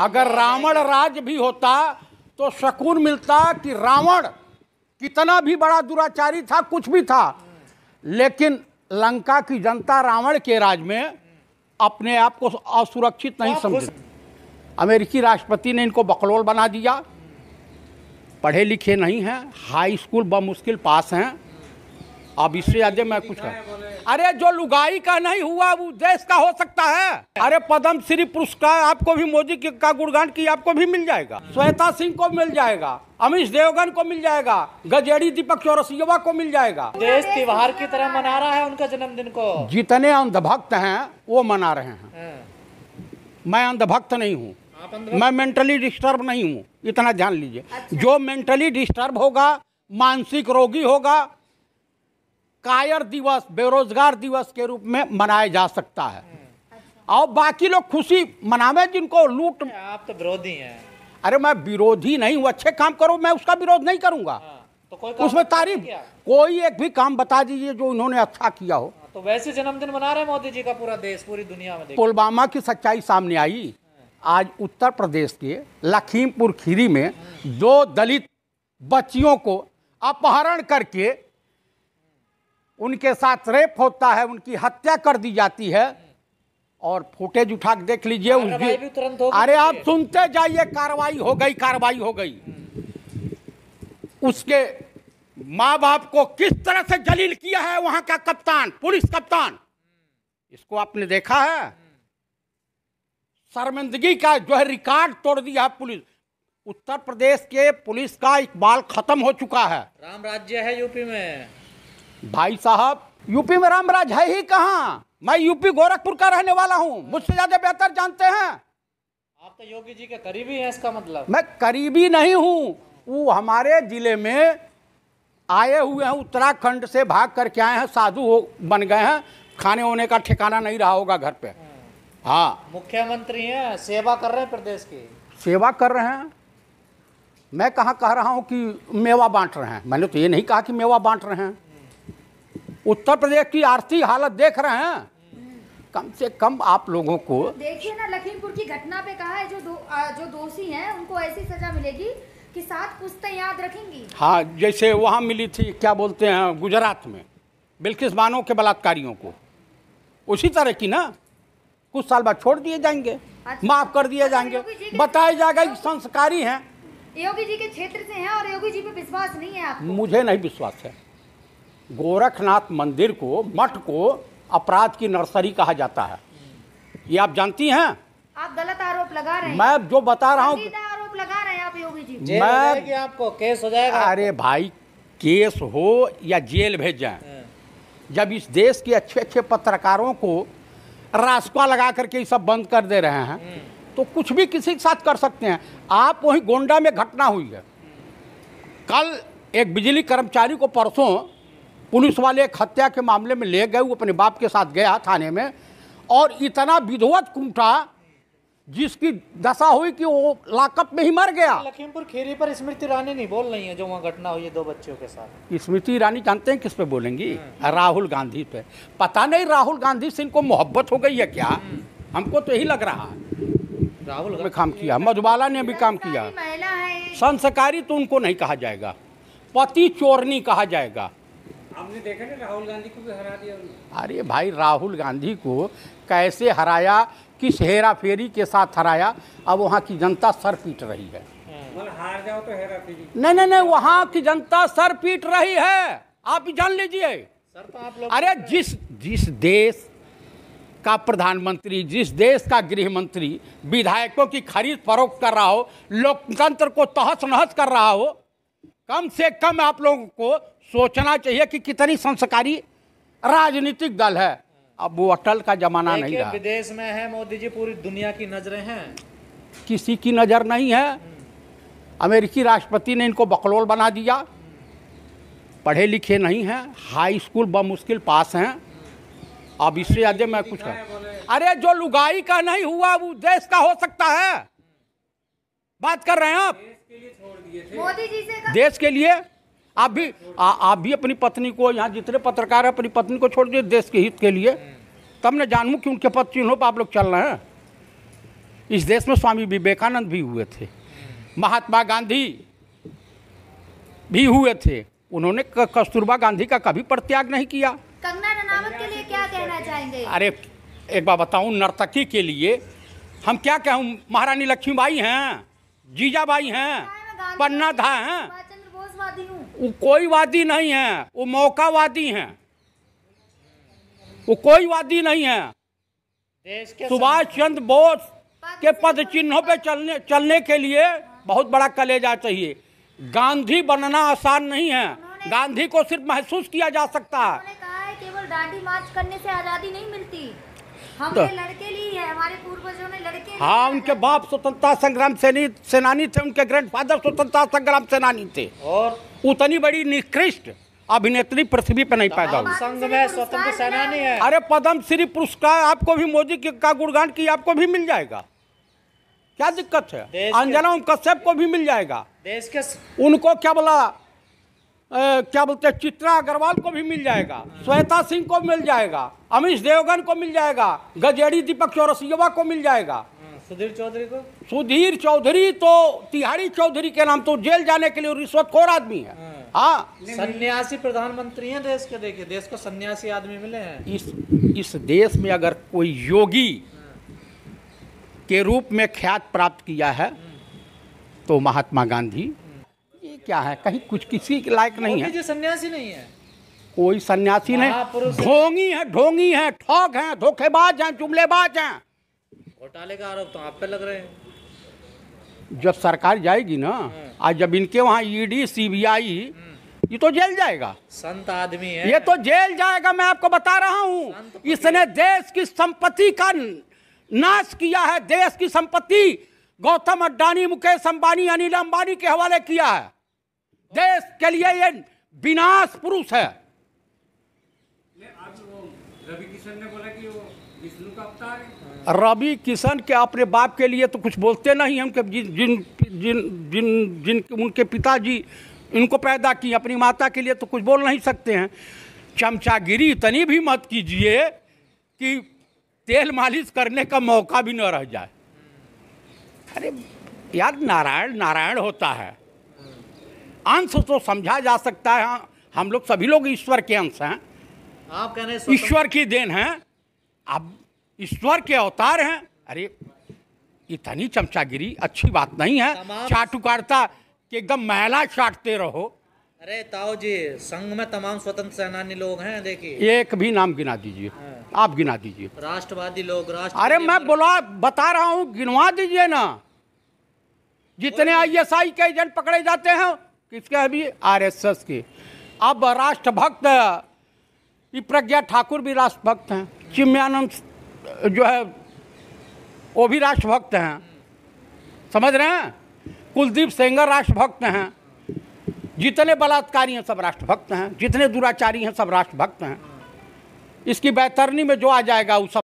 अगर रावण राज भी होता तो सकून मिलता कि रावण कितना भी बड़ा दुराचारी था कुछ भी था लेकिन लंका की जनता रावण के राज में अपने आप को असुरक्षित नहीं समझती अमेरिकी राष्ट्रपति ने इनको बकलोल बना दिया पढ़े लिखे नहीं हैं हाई स्कूल बमुश्किल पास हैं अब इससे आगे मैं कुछ कर अरे जो लुगाई का नहीं हुआ वो देश का हो सकता है अरे पदम श्री पुरस्कार आपको भी मोदी का गुणगान की आपको भी मिल जाएगा श्वेता सिंह को मिल जाएगा अमित देवगन को मिल जाएगा गजेड़ी दीपक चौरसिया को मिल जाएगा देश त्योहार की तरह मना रहा है उनका जन्मदिन को जितने अंधभक्त हैं वो मना रहे हैं हाँ। मैं अंधभक्त नहीं हूँ मैं मेंटली डिस्टर्ब नहीं हूँ इतना ध्यान लीजिए अच्छा। जो मेंटली डिस्टर्ब होगा मानसिक रोगी होगा कायर दिवस बेरोजगार दिवस के रूप में मनाया जा सकता है अच्छा। और बाकी लोग खुशी मनावे जिनको लूट आप तो विरोधी हैं अरे मैं विरोधी नहीं हूँ अच्छे काम करो मैं उसका विरोध नहीं करूंगा हाँ, तो कोई उसमें तारीफ कोई एक भी काम बता दीजिए जो इन्होंने अच्छा किया हो हाँ, तो वैसे जन्मदिन मना रहे मोदी जी का पूरा देश पूरी दुनिया में पुलवामा की सच्चाई सामने आई आज उत्तर प्रदेश के लखीमपुर खीरी में हाँ। दो दलित बच्चियों को अपहरण करके उनके साथ रेप होता है उनकी हत्या कर दी जाती है और फुटेज उठा देख लीजिए उनकी अरे आप सुनते जाइए कार्रवाई हो गई कार्रवाई हो गई उसके माँ बाप को किस तरह से जलील किया है वहां का कप्तान पुलिस कप्तान इसको आपने देखा है शर्मिंदगी का जो है रिकॉर्ड तोड़ दिया है पुलिस उत्तर प्रदेश के पुलिस का इकबाल खत्म हो चुका है राम राज्य है यूपी में भाई साहब यूपी में रामराज है ही कहा मैं यूपी गोरखपुर का रहने वाला हूँ मुझसे ज्यादा बेहतर जानते हैं आप तो योगी जी के करीबी हैं इसका मतलब मैं करीबी नहीं हूँ वो हमारे जिले में आए हुए हैं उत्तराखंड से भाग करके आए हैं साधु हो बन गए हैं खाने होने का ठिकाना नहीं रहा होगा घर पे हाँ मुख्यमंत्री हैं सेवा कर रहे हैं प्रदेश की सेवा कर रहे हैं मैं कहाँ कह रहा हूँ कि मेवा बांट रहे हैं मैंने तो ये नहीं कहा कि मेवा बांट रहे हैं उत्तर प्रदेश की आर्थिक हालत देख रहे हैं कम से कम आप लोगों को देखिए ना लखीमपुर की घटना पे कहा है जो दो, जो दोषी हैं उनको ऐसी सजा मिलेगी कि सात पुस्तें याद रखेंगी हाँ जैसे वहाँ मिली थी क्या बोलते हैं गुजरात में बिल्किस बानो के बलात्कारियों को उसी तरह की ना कुछ साल बाद छोड़ दिए जाएंगे अच्छा। माफ कर दिए अच्छा, जाएंगे बताया जाएगा संस्कारी है योगी जी के क्षेत्र से है और योगी जी पे विश्वास नहीं है आपको मुझे नहीं विश्वास है गोरखनाथ मंदिर को मठ को अपराध की नर्सरी कहा जाता है ये आप जानती हैं आप गलत आरोप लगा रहे हैं मैं जो बता रहा हूँ आरोप लगा रहे हैं आप योगी जी मैं कि आपको केस हो जाएगा अरे भाई केस हो या जेल भेज जाए हाँ। जब इस देश के अच्छे अच्छे पत्रकारों को रास्पा लगा करके ये सब बंद कर दे रहे हैं हाँ। तो कुछ भी किसी के साथ कर सकते हैं आप वही गोंडा में घटना हुई है कल एक बिजली कर्मचारी को परसों पुलिस वाले एक हत्या के मामले में ले गए वो अपने बाप के साथ गया थाने में और इतना विधवत कुंठा जिसकी दशा हुई कि वो लाकअप में ही मर गया लखीमपुर खीरी पर स्मृति ईरानी नहीं बोल रही है जो वहाँ घटना हुई है दो बच्चों के साथ स्मृति ईरानी जानते हैं किस पे बोलेंगी हम्म। राहुल गांधी पे पता नहीं राहुल गांधी से इनको मोहब्बत हो गई है क्या हम्म। हमको तो यही लग रहा है राहुल ने काम किया मधुबाला ने भी काम किया संस्कारी तो उनको नहीं कहा जाएगा पति चोरनी कहा जाएगा आपने देखा ना राहुल गांधी को भी हरा दिया अरे भाई राहुल गांधी को कैसे हराया किस हेरा फेरी के साथ हराया अब वहाँ की जनता सर पीट रही है हार जाओ तो हेरा फेरी नहीं नहीं नहीं वहाँ की जनता सर पीट रही है आप जान लीजिए तो अरे जिस जिस देश का प्रधानमंत्री जिस देश का गृह मंत्री विधायकों की खरीद फरोख्त कर रहा हो लोकतंत्र को तहस नहस कर रहा हो कम से कम आप लोगों को सोचना चाहिए कि कितनी संस्कारी राजनीतिक दल है अब वो अटल का जमाना नहीं रहा विदेश में है मोदी जी पूरी दुनिया की नजरें हैं किसी की नज़र नहीं है अमेरिकी राष्ट्रपति ने इनको बकलोल बना दिया पढ़े लिखे नहीं हैं हाई स्कूल बमुश्किल पास हैं अब इससे आगे मैं कुछ अरे जो लुगाई का नहीं हुआ वो देश का हो सकता है बात कर रहे हैं आप मोदी जी से देश के लिए आप भी आ, आप भी अपनी पत्नी को यहाँ जितने पत्रकार हैं अपनी पत्नी को छोड़ दिए देश के हित के लिए तब ने जानू कि उनके पद चिन्हों पर आप लोग चल रहे हैं इस देश में स्वामी विवेकानंद भी हुए थे महात्मा गांधी भी हुए थे उन्होंने कस्तूरबा गांधी का कभी परत्याग नहीं किया कंगना रनावत के लिए क्या कहना चाहेंगे अरे एक बार बताऊं नर्तकी के लिए हम क्या कहूँ महारानी लक्ष्मीबाई हैं जीजा भाई हैं पन्ना था हैं वो कोई वादी नहीं है वो मौका वादी हैं वो कोई वादी नहीं है सुभाष चंद्र बोस के पद तो चिन्हों पे चलने चलने के लिए बहुत बड़ा कलेजा चाहिए गांधी बनना आसान नहीं है गांधी को सिर्फ महसूस किया जा सकता है केवल दांडी मार्च करने से आज़ादी नहीं मिलती हमने तो- लड़के लिए है हमारे पूर्वजों ने लड़के हाँ उनके बाप स्वतंत्रता संग्राम सेनानी थे उनके ग्रैंड फादर स्वतंत्रता संग्राम सेनानी थे और उतनी बड़ी निकृष्ट अभिनेत्री पृथ्वी पे नहीं पैदा हुई संघ में स्वतंत्र सेनानी है अरे पद्म श्री पुरस्कार आपको भी मोदी का गुणगान की आपको भी मिल जाएगा क्या दिक्कत है अंजना कश्यप को भी मिल जाएगा देश के उनको क्या बोला आ, क्या बोलते हैं चित्रा अग्रवाल को भी मिल जाएगा श्वेता सिंह को मिल जाएगा अमित देवगन को मिल जाएगा गजेड़ी दीपक चौरसियावा को मिल जाएगा हाँ, सुधीर चौधरी को सुधीर चौधरी तो तिहाड़ी चौधरी के नाम तो जेल जाने के लिए रिश्वतखोर आदमी है हाँ।, हाँ सन्यासी प्रधानमंत्री हैं देश के देखिए देश को सन्यासी आदमी मिले हैं इस इस देश में अगर कोई योगी हाँ। के रूप में ख्यात प्राप्त किया है तो महात्मा गांधी क्या है कहीं कुछ किसी के लायक नहीं है सन्यासी नहीं है कोई सन्यासी नहीं ढोंगी है ढोंगी है ठोक है धोखेबाज हैं जुमलेबाज हैं घोटाले का आरोप तो आप पे लग रहे हैं जब सरकार जाएगी ना हाँ। आज जब इनके वहाँ ईडी e सीबीआई हाँ। ये तो जेल जाएगा संत आदमी है ये तो जेल जाएगा मैं आपको बता रहा हूँ तो इसने देश की संपत्ति का नाश किया है देश की संपत्ति गौतम अड्डानी मुकेश अंबानी अनिल अंबानी के हवाले किया है देश के लिए ये विनाश पुरुष है रवि किशन के अपने बाप के लिए तो कुछ बोलते नहीं हम जिन जिन जिन जिन जिन उनके पिताजी इनको पैदा की अपनी माता के लिए तो कुछ बोल नहीं सकते हैं चमचागिरी इतनी भी मत कीजिए कि तेल मालिश करने का मौका भी न रह जाए अरे यार नारायण नारायण होता है अंश तो समझा जा सकता है हम लोग सभी लोग ईश्वर के अंश हैं आप कह रहे ईश्वर की देन है अब ईश्वर के अवतार हैं अरे इतनी चमचागिरी अच्छी बात नहीं है चाटुकारता कि एकदम महिला चाटते रहो अरे ताओ जी संघ में तमाम स्वतंत्र सेनानी लोग हैं देखिए एक भी नाम गिना दीजिए हाँ। आप गिना दीजिए राष्ट्रवादी लोग राष्ट्र अरे मैं बोला बता रहा हूँ गिनवा दीजिए ना जितने आई एस आई के एजेंट पकड़े जाते हैं किसके अभी आर एस एस के अब राष्ट्रभक्त प्रज्ञा ठाकुर भी राष्ट्रभक्त हैं चिम्यानंद जो है वो भी राष्ट्रभक्त हैं समझ रहे हैं कुलदीप सेंगर राष्ट्रभक्त हैं जितने बलात्कारी हैं सब राष्ट्रभक्त हैं जितने दुराचारी हैं सब राष्ट्रभक्त हैं इसकी बैतरनी में जो आ जाएगा वो सब